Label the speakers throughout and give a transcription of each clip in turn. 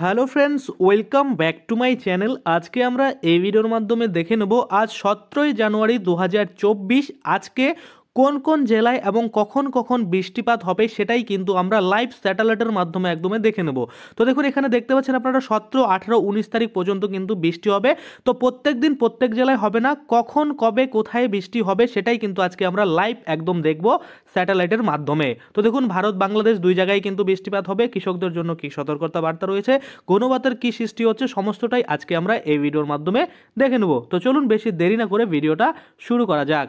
Speaker 1: hello friends welcome back to my channel আজকে আমরা এই ভিডিওর মাধ্যমে দেখে নেব আজ সতেরোই জানুয়ারি দু আজকে কোন কোন জেলায় এবং কখন কখন বৃষ্টিপাত হবে সেটাই কিন্তু আমরা লাইভ স্যাটেলাইটের মাধ্যমে একদমই দেখে নেব তো দেখুন এখানে দেখতে পাচ্ছেন আপনারা সতেরো আঠেরো উনিশ তারিখ পর্যন্ত কিন্তু বৃষ্টি হবে তো প্রত্যেক দিন প্রত্যেক জেলায় হবে না কখন কবে কোথায় বৃষ্টি হবে সেটাই কিন্তু আজকে আমরা লাইভ একদম দেখব স্যাটেলাইটের মাধ্যমে তো দেখুন ভারত বাংলাদেশ দুই জায়গায় কিন্তু বৃষ্টিপাত হবে কৃষকদের জন্য কি সতর্কতা বার্তা রয়েছে গণবাতের কি সৃষ্টি হচ্ছে সমস্তটাই আজকে আমরা এই ভিডিওর মাধ্যমে দেখে নেব তো চলুন বেশি দেরি না করে ভিডিওটা শুরু করা যাক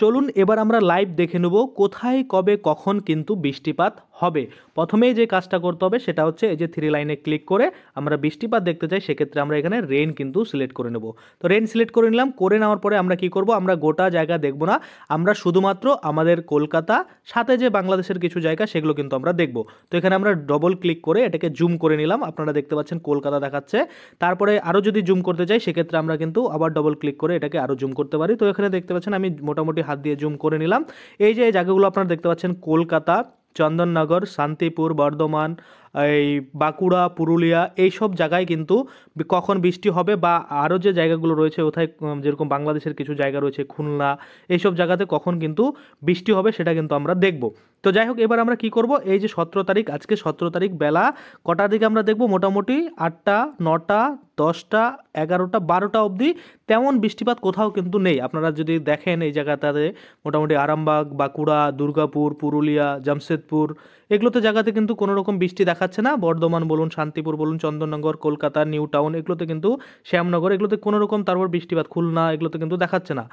Speaker 1: চলুন এবার আমরা লাইভ দেখে নেব কোথায় কবে কখন কিন্তু বৃষ্টিপাত হবে প্রথমেই যে কাজটা করতে হবে সেটা হচ্ছে এই যে থ্রি লাইনে ক্লিক করে আমরা বৃষ্টিপাত দেখতে চাই সেক্ষেত্রে আমরা এখানে রেন কিন্তু সিলেক্ট করে নেব তো রেন সিলেক্ট করে নিলাম করে নেওয়ার পরে আমরা কি করব আমরা গোটা জায়গা দেখব না আমরা শুধুমাত্র আমাদের কলকাতা সাথে যে বাংলাদেশের কিছু জায়গা সেগুলো কিন্তু আমরা দেখব তো এখানে আমরা ডবল ক্লিক করে এটাকে জুম করে নিলাম আপনারা দেখতে পাচ্ছেন কলকাতা দেখাচ্ছে তারপরে আরও যদি জুম করতে চাই সেক্ষেত্রে আমরা কিন্তু আবার ডবল ক্লিক করে এটাকে আরও জুম করতে পারি তো এখানে দেখতে পাচ্ছেন আমি মোটামুটি মোটামুটি হাত দিয়ে জুম করে নিলাম এই যে এই জায়গাগুলো আপনারা দেখতে পাচ্ছেন কলকাতা চন্দননগর শান্তিপুর বর্ধমান এই বাঁকুড়া পুরুলিয়া এইসব জায়গায় কিন্তু কখন বৃষ্টি হবে বা আরও যে জায়গাগুলো রয়েছে ওথায় যেরকম বাংলাদেশের কিছু জায়গা রয়েছে খুলনা এইসব জায়গাতে কখন কিন্তু বৃষ্টি হবে সেটা কিন্তু আমরা দেখব তো যাই হোক এবার আমরা কি করব এই যে সতেরো তারিখ আজকে সতেরো তারিখ বেলা কটার দিকে আমরা দেখব মোটামুটি আটটা নটা দশটা এগারোটা বারোটা অবধি তেমন বৃষ্টিপাত কোথাও কিন্তু নেই আপনারা যদি দেখেন এই জায়গাটাতে মোটামুটি আরামবাগ বাঁকুড়া দুর্গাপুর পুরুলিয়া জামশেদপুর এগুলোতে জায়গাতে কিন্তু কোনো রকম বৃষ্টি দেখাচ্ছে না বর্ধমান বলুন শান্তিপুর বলুন চন্দননগর কলকাতা নিউ টাউন এগুলোতে কিন্তু শ্যামনগর এগুলোতে কোনো রকম তারপর বৃষ্টিপাত খুলনা এগুলোতে কিন্তু দেখাচ্ছে না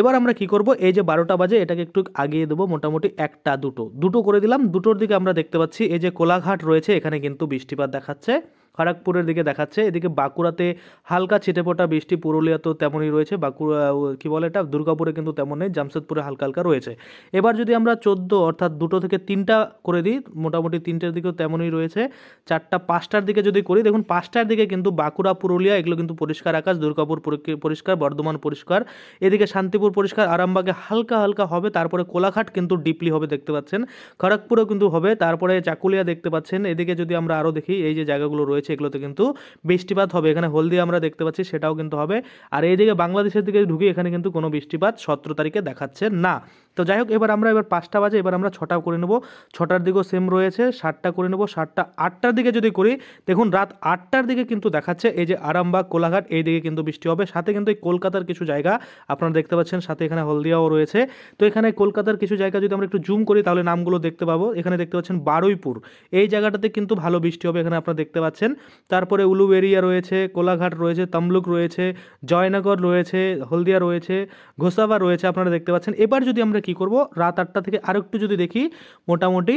Speaker 1: এবার আমরা কি করব এই যে বারোটা বাজে এটাকে একটু আগিয়ে দেবো মোটামুটি একটা দুটো দুটো করে দিলাম দুটোর দিকে আমরা দেখতে পাচ্ছি এই যে কোলাঘাট রয়েছে এখানে কিন্তু বৃষ্টিপাত দেখাচ্ছে খড়গপুরের দিকে দেখাচ্ছে এদিকে বাঁকুড়াতে হালকা ছিটেপোটা বৃষ্টি পুরুলিয়া তো তেমনই রয়েছে বাঁকুড়া কী বলে এটা দুর্গাপুরে কিন্তু তেমন নেই জামশেদপুরে হালকা হালকা রয়েছে এবার যদি আমরা চোদ্দো অর্থাৎ দুটো থেকে তিনটা করে দিই মোটামুটি তিনটের দিকেও তেমনই রয়েছে চারটা পাঁচটার দিকে যদি করি দেখুন পাঁচটার দিকে কিন্তু বাঁকুড়া পুরুলিয়া এগুলো কিন্তু পরিষ্কার আকাশ দুর্গাপুর পরিষ্কার বর্ধমান পরিষ্কার এদিকে শান্তিপুর পরিষ্কার আরামবাগে হালকা হালকা হবে তারপরে কোলাঘাট কিন্তু ডিপলি হবে দেখতে পাচ্ছেন খড়গপুরেও কিন্তু হবে তারপরে চাকুলিয়া দেখতে পাচ্ছেন এদিকে যদি আমরা আরও দেখি এই যে জায়গাগুলো রয়েছে রয়েছে এগুলোতে কিন্তু বৃষ্টিপাত হবে এখানে হলদিয়া আমরা দেখতে পাচ্ছি সেটাও কিন্তু হবে আর এইদিকে বাংলাদেশের দিকে ঢুকে এখানে কিন্তু কোনো বৃষ্টিপাত সতেরো তারিখে দেখাচ্ছে না তো যাই হোক এবার আমরা এবার পাঁচটা বাজে এবার আমরা ছটা করে নেবো ছটার দিকেও সেম রয়েছে সাতটা করে নেব সাতটা আটটার দিকে যদি করি দেখুন রাত আটটার দিকে কিন্তু দেখাচ্ছে এই যে আরামবাগ কোলাঘাট এই দিকে কিন্তু বৃষ্টি হবে সাথে কিন্তু এই কলকাতার কিছু জায়গা আপনারা দেখতে পাচ্ছেন সাথে এখানে হলদিয়াও রয়েছে তো এখানে কলকাতার কিছু জায়গা যদি আমরা একটু জুম করি তাহলে নামগুলো দেখতে পাবো এখানে দেখতে পাচ্ছেন বারুইপুর এই জায়গাটাতে কিন্তু ভালো বৃষ্টি হবে এখানে আপনারা দেখতে পাচ্ছেন তারপরে উলু এরিয়া রয়েছে কোলাঘাট রয়েছে তমলুক রয়েছে জয়নগর রয়েছে হলদিয়া রয়েছে ঘোষাবা রয়েছে আপনারা দেখতে পাচ্ছেন এবার যদি আমরা কি করব রাত আটটা থেকে আর একটু যদি দেখি মোটামুটি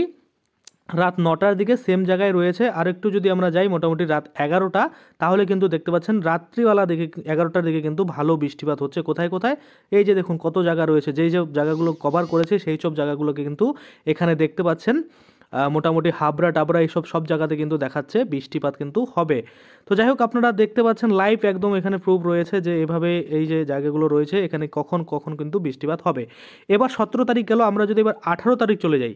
Speaker 1: রাত নটার দিকে সেম জায়গায় রয়েছে আর একটু যদি আমরা যাই মোটামুটি রাত এগারোটা তাহলে কিন্তু দেখতে পাচ্ছেন রাত্রিবেলা দিকে এগারোটার দিকে কিন্তু ভালো বৃষ্টিপাত হচ্ছে কোথায় কোথায় এই যে দেখুন কত জায়গা রয়েছে যেই যে জায়গাগুলো কভার করেছে সেই সব জায়গাগুলোকে কিন্তু এখানে দেখতে পাচ্ছেন মোটামুটি হাবড়া টাবড়া এইসব সব জায়গাতে কিন্তু দেখাচ্ছে বৃষ্টিপাত কিন্তু হবে তো যাই হোক আপনারা দেখতে পাচ্ছেন লাইভ একদম এখানে প্রুফ রয়েছে যে এভাবে এই যে জায়গাগুলো রয়েছে এখানে কখন কখন কিন্তু বৃষ্টিপাত হবে এবার সতেরো তারিখ গেল আমরা যদি এবার আঠারো তারিখ চলে যাই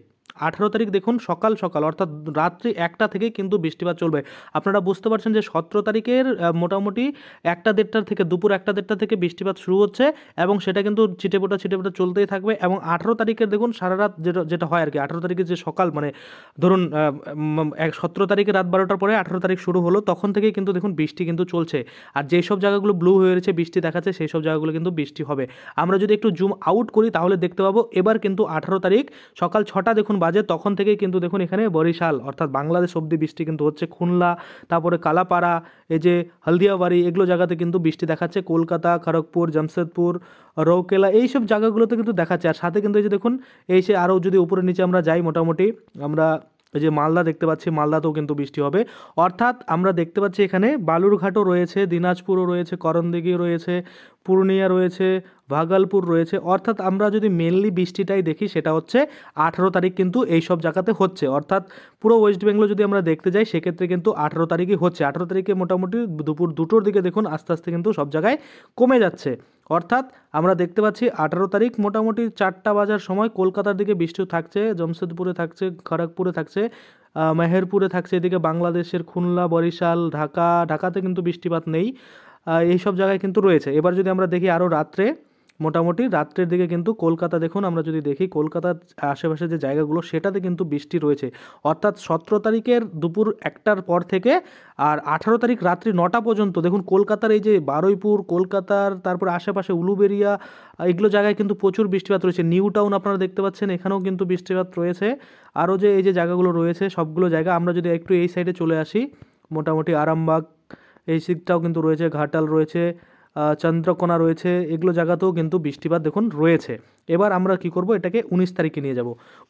Speaker 1: আঠারো তারিখ দেখুন সকাল সকাল অর্থাৎ রাত্রি একটা থেকে কিন্তু বৃষ্টিপাত চলবে আপনারা বুঝতে পারছেন যে সতেরো তারিখের মোটামুটি একটা দেড়টার থেকে দুপুর একটা দেড়টা থেকে বৃষ্টিপাত শুরু হচ্ছে এবং সেটা কিন্তু ছিটেপোটা ছিটেপোটা চলতেই থাকবে এবং আঠারো তারিখের দেখুন সারা রাত যেটা যেটা হয় আর কি আঠারো তারিখে যে সকাল মানে ধরুন এক সতেরো তারিখে রাত বারোটার পরে আঠারো তারিখ শুরু হলো তখন থেকে কিন্তু দেখুন বৃষ্টি কিন্তু চলছে আর যেই সব জায়গাগুলো ব্লু হয়ে রয়েছে বৃষ্টি দেখাচ্ছে সেই সব জায়গাগুলো কিন্তু বৃষ্টি হবে আমরা যদি একটু জুম আউট করি তাহলে দেখতে পাবো এবার কিন্তু আঠারো তারিখ সকাল ছটা দেখুন বাজে তখন থেকে কিন্তু দেখুন এখানে বরিশাল অর্থাৎ বাংলাদেশ অব্দি বৃষ্টি কিন্তু হচ্ছে খুলনা তারপরে কালাপাড়া এই যে হলদিয়াবাড়ি এগুলো জায়গাতে কিন্তু বৃষ্টি দেখাচ্ছে কলকাতা খড়গপুর জামশেদপুর রৌকেলা এইসব জায়গাগুলোতে কিন্তু দেখাচ্ছে আর সাথে কিন্তু এই যে দেখুন এই সে আরও যদি উপরে নিচে আমরা যাই মোটামুটি আমরা এই যে মালদা দেখতে পাচ্ছি মালদাতেও কিন্তু বৃষ্টি হবে অর্থাৎ আমরা দেখতে পাচ্ছি এখানে বালুরঘাটও রয়েছে দিনাজপুরও রয়েছে করণদিঘিও রয়েছে পূর্ণিয়া রয়েছে ভাগলপুর রয়েছে অর্থাৎ আমরা যদি মেনলি বৃষ্টিটাই দেখি সেটা হচ্ছে আঠেরো তারিখ কিন্তু এই সব জায়গাতে হচ্ছে অর্থাৎ পুরো ওয়েস্ট বেঙ্গল যদি আমরা দেখতে যাই সেক্ষেত্রে কিন্তু আঠেরো তারিখই হচ্ছে আঠেরো তারিখে মোটামুটি দুপুর দুটোর দিকে দেখুন আস্তে আস্তে কিন্তু সব জায়গায় কমে যাচ্ছে অর্থাৎ আমরা দেখতে পাচ্ছি আঠারো তারিখ মোটামুটি চারটা বাজার সময় কলকাতার দিকে বৃষ্টি থাকছে জমশেদপুরে থাকছে খড়গপুরে থাকছে মেহেরপুরে থাকছে এদিকে বাংলাদেশের খুলনা বরিশাল ঢাকা ঢাকাতে কিন্তু বৃষ্টিপাত নেই এইসব জায়গায় কিন্তু রয়েছে এবার যদি আমরা দেখি আরও রাত্রে মোটামুটি রাত্রের দিকে কিন্তু কলকাতা দেখুন আমরা যদি দেখি কলকাতার আশেপাশে যে জায়গাগুলো সেটাতে কিন্তু বৃষ্টি রয়েছে অর্থাৎ সতেরো তারিখের দুপুর একটার পর থেকে আর আঠারো তারিখ রাত্রি নটা পর্যন্ত দেখুন কলকাতার এই যে বারুইপুর কলকাতার তারপর আশেপাশে উলুবেরিয়া এগুলো জায়গায় কিন্তু প্রচুর বৃষ্টিপাত রয়েছে নিউ টাউন আপনারা দেখতে পাচ্ছেন এখানেও কিন্তু বৃষ্টিপাত রয়েছে আরও যে এই যে জায়গাগুলো রয়েছে সবগুলো জায়গা আমরা যদি একটু এই সাইডে চলে আসি মোটামুটি আরামবাগ এই সিটটাও কিন্তু রয়েছে ঘাটাল রয়েছে চন্দ্রকোনা রয়েছে এগুলো জায়গাতেও কিন্তু বৃষ্টিপাত দেখুন রয়েছে এবার আমরা কি করব এটাকে উনিশ তারিখে নিয়ে যাব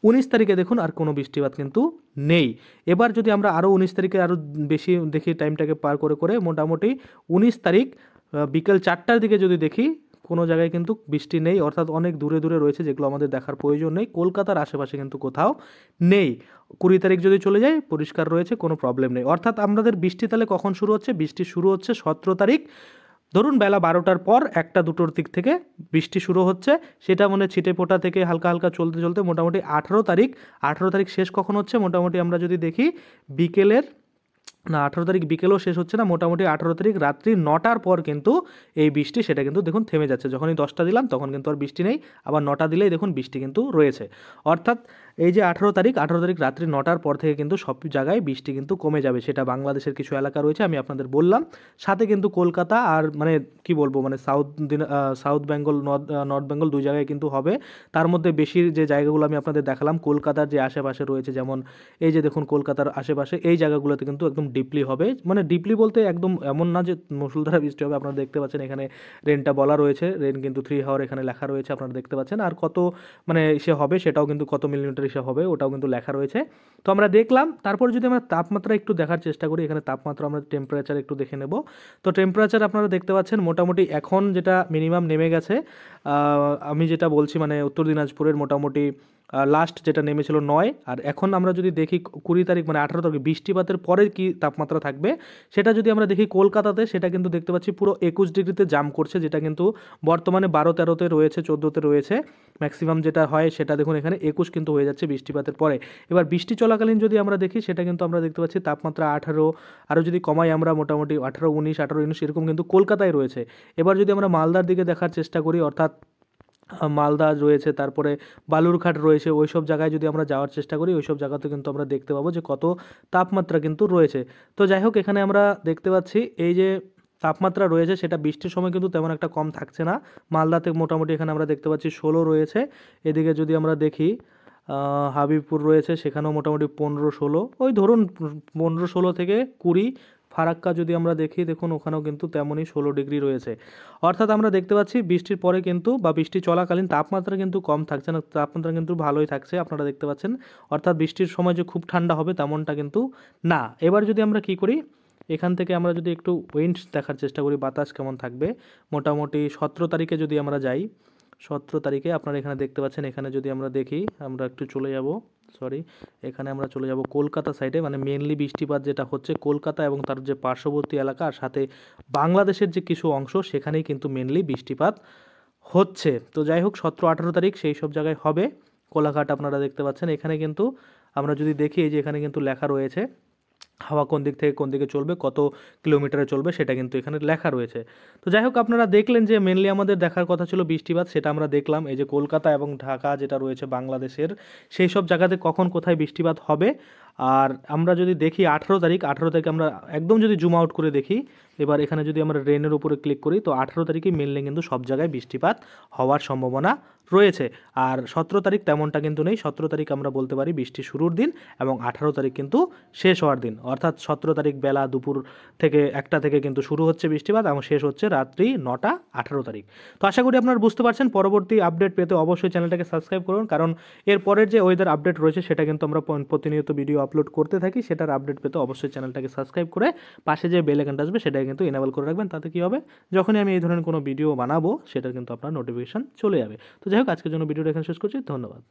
Speaker 1: উনিশ তারিখে দেখুন আর কোনো বৃষ্টিপাত কিন্তু নেই এবার যদি আমরা আরও উনিশ তারিখে আরও বেশি দেখি টাইমটাকে পার করে করে মোটামুটি উনিশ তারিখ বিকেল চারটার দিকে যদি দেখি কোনো জায়গায় কিন্তু বৃষ্টি নেই অর্থাৎ অনেক দূরে দূরে রয়েছে যেগুলো আমাদের দেখার প্রয়োজন নেই কলকাতার আশেপাশে কিন্তু কোথাও নেই কুড়ি তারিখ যদি চলে যায় পরিষ্কার রয়েছে কোনো প্রবলেম নেই অর্থাৎ আমাদের বৃষ্টি তাহলে কখন শুরু হচ্ছে বৃষ্টি শুরু হচ্ছে সতেরো তারিখ ধরুন বেলা বারোটার পর একটা দুটোর দিক থেকে বৃষ্টি শুরু হচ্ছে সেটা মানে ছিটে ফোটা থেকে হালকা হালকা চলতে চলতে মোটামুটি আঠারো তারিখ আঠারো তারিখ শেষ কখন হচ্ছে মোটামুটি আমরা যদি দেখি বিকেলের না আঠারো তারিখ বিকেলেও শেষ হচ্ছে না মোটামুটি আঠারো তারিখ রাত্রি নটার পর কিন্তু এই বৃষ্টি সেটা কিন্তু দেখুন থেমে যাচ্ছে যখনই দশটা দিলাম তখন কিন্তু আর বৃষ্টি নেই আবার নটা দিলেই দেখুন বৃষ্টি কিন্তু রয়েছে অর্থাৎ এই যে আঠারো তারিখ আঠারো তারিখ রাত্রি নটার পর থেকে কিন্তু সব জায়গায় বৃষ্টি কিন্তু কমে যাবে সেটা বাংলাদেশের কিছু এলাকা রয়েছে আমি আপনাদের বললাম সাথে কিন্তু কলকাতা আর মানে কি বলবো মানে south south Bengal north north Bengal দুই জায়গায় কিন্তু হবে তার মধ্যে বেশির যে জায়গাগুলো আমি আপনাদের দেখালাম কলকাতার যে আশেপাশে রয়েছে যেমন এই যে দেখুন কলকাতার আশেপাশে এই জায়গাগুলোতে কিন্তু একদম ডিপলি হবে মানে ডিপলি বলতে একদম এমন না যে মুসুলধারা বৃষ্টি হবে আপনারা দেখতে পাচ্ছেন এখানে রেনটা বলা রয়েছে রেন কিন্তু থ্রি হাওয়ার এখানে লেখা রয়েছে আপনারা দেখতে পাচ্ছেন আর কত মানে সে হবে সেটাও কিন্তু কত মিলিমিটার পরীক্ষা হবে ওটাও কিন্তু লেখা রয়েছে তো আমরা দেখলাম তারপর যদি আমরা তাপমাত্রা একটু দেখার চেষ্টা করি এখানে তাপমাত্রা আমরা টেম্পারেচার একটু দেখে নেব তো টেম্পারেচার আপনারা দেখতে পাচ্ছেন মোটামুটি এখন যেটা মিনিমাম নেমে গেছে আমি যেটা বলছি মানে উত্তর দিনাজপুরের মোটামুটি লাস্ট যেটা নেমেছিল নয় আর এখন আমরা যদি দেখি কুড়ি তারিখ মানে আঠারো তারিখ বৃষ্টিপাতের পরে কি তাপমাত্রা থাকবে সেটা যদি আমরা দেখি কলকাতাতে সেটা কিন্তু দেখতে পাচ্ছি পুরো একুশ ডিগ্রিতে জাম করছে যেটা কিন্তু বর্তমানে বারো তেরোতে রয়েছে চোদ্দোতে রয়েছে ম্যাক্সিমাম যেটা হয় সেটা দেখুন এখানে একুশ কিন্তু হয়ে যাচ্ছে বৃষ্টিপাতের পরে এবার বৃষ্টি চলাকালীন যদি আমরা দেখি সেটা কিন্তু আমরা দেখতে পাচ্ছি তাপমাত্রা আঠারো আরও যদি কমাই আমরা মোটামুটি আঠারো উনিশ আঠারো উনিশ এরকম কিন্তু কলকাতায় রয়েছে এবার যদি আমরা মালদার দিকে দেখার চেষ্টা করি অর্থাৎ মালদা রয়েছে তারপরে বালুরঘাট রয়েছে ওই সব জায়গায় যদি আমরা যাওয়ার চেষ্টা করি ওই সব জায়গাতে কিন্তু আমরা দেখতে পাবো যে কত তাপমাত্রা কিন্তু রয়েছে তো যাই হোক এখানে আমরা দেখতে পাচ্ছি এই যে তাপমাত্রা রয়েছে সেটা বৃষ্টির সময় কিন্তু তেমন একটা কম থাকছে না মালদাতে মোটামুটি এখানে আমরা দেখতে পাচ্ছি ষোলো রয়েছে এদিকে যদি আমরা দেখি হাবিবপুর রয়েছে সেখানেও মোটামুটি পনেরো ষোলো ওই ধরুন পনেরো ষোলো থেকে কুড়ি ফারাক্কা যদি আমরা দেখি দেখুন ওখানেও কিন্তু তেমনই ষোলো ডিগ্রি রয়েছে অর্থাৎ আমরা দেখতে পাচ্ছি বৃষ্টির পরে কিন্তু বা বৃষ্টি চলাকালীন তাপমাত্রা কিন্তু কম থাকছে না তাপমাত্রা কিন্তু ভালোই থাকছে আপনারা দেখতে পাচ্ছেন অর্থাৎ বৃষ্টির সময় যে খুব ঠান্ডা হবে তেমনটা কিন্তু না এবার যদি আমরা কি করি এখান থেকে আমরা যদি একটু উইন্ড দেখার চেষ্টা করি বাতাস কেমন থাকবে মোটামুটি সতেরো তারিখে যদি আমরা যাই সতেরো তারিখে আপনারা এখানে দেখতে পাচ্ছেন এখানে যদি আমরা দেখি আমরা একটু চলে যাব সরি এখানে আমরা চলে যাব কলকাতা সাইডে মানে মেনলি বৃষ্টিপাত যেটা হচ্ছে কলকাতা এবং তার যে পার্শ্ববর্তী এলাকা আর সাথে বাংলাদেশের যে কিছু অংশ সেখানেই কিন্তু মেনলি বৃষ্টিপাত হচ্ছে তো যাই হোক সতেরো আঠেরো তারিখ সেই সব জায়গায় হবে কোলাঘাট আপনারা দেখতে পাচ্ছেন এখানে কিন্তু আমরা যদি দেখি এই যে এখানে কিন্তু লেখা রয়েছে হাওয়া কোন দিক থেকে কোন দিকে চলবে কত কিলোমিটারে চলবে সেটা কিন্তু এখানে লেখা রয়েছে তো যাই হোক আপনারা দেখলেন যে মেনলি আমাদের দেখার কথা ছিল বৃষ্টিপাত সেটা আমরা দেখলাম এই যে কলকাতা এবং ঢাকা যেটা রয়েছে বাংলাদেশের সেই সব জায়গাতে কখন কোথায় বৃষ্টিপাত হবে আর আমরা যদি দেখি আঠেরো তারিখ আঠেরো তারিখ আমরা একদম যদি জুম আউট করে দেখি এবার এখানে যদি আমরা রেনের উপরে ক্লিক করি তো আঠেরো তারিখে মেনলে কিন্তু সব জায়গায় বৃষ্টিপাত হওয়ার সম্ভাবনা রয়েছে আর সতেরো তারিখ তেমনটা কিন্তু নেই সতেরো তারিখ আমরা বলতে পারি বৃষ্টি শুরুর দিন এবং আঠারো তারিখ কিন্তু শেষ হওয়ার দিন অর্থাৎ সতেরো তারিখ বেলা দুপুর থেকে একটা থেকে কিন্তু শুরু হচ্ছে বৃষ্টিপাত এবং শেষ হচ্ছে রাত্রি নটা আঠারো তারিখ তো আশা করি আপনারা বুঝতে পারছেন পরবর্তী আপডেট পেতে অবশ্যই চ্যানেলটাকে সাবস্ক্রাইব করুন কারণ এর পরের যে ওয়েদার আপডেট রয়েছে সেটা কিন্তু আমরা প্রতিনিয়ত ভিডিও আপলোড করতে থাকি সেটার আপডেট পেতে অবশ্যই চ্যানেলটাকে সাবস্ক্রাইব করে পাশে যে বেল আইকনটা আসবে সেটাকে কিন্তু এনাবেল করে রাখবেন তাতে কী হবে যখনই আমি এই ধরনের কোনো ভিডিও বানাবো সেটার কিন্তু আপনার নোটিফিকেশান চলে যাবে তো যাই হোক আজকের জন্য ভিডিওটা এখানে শেষ করছি ধন্যবাদ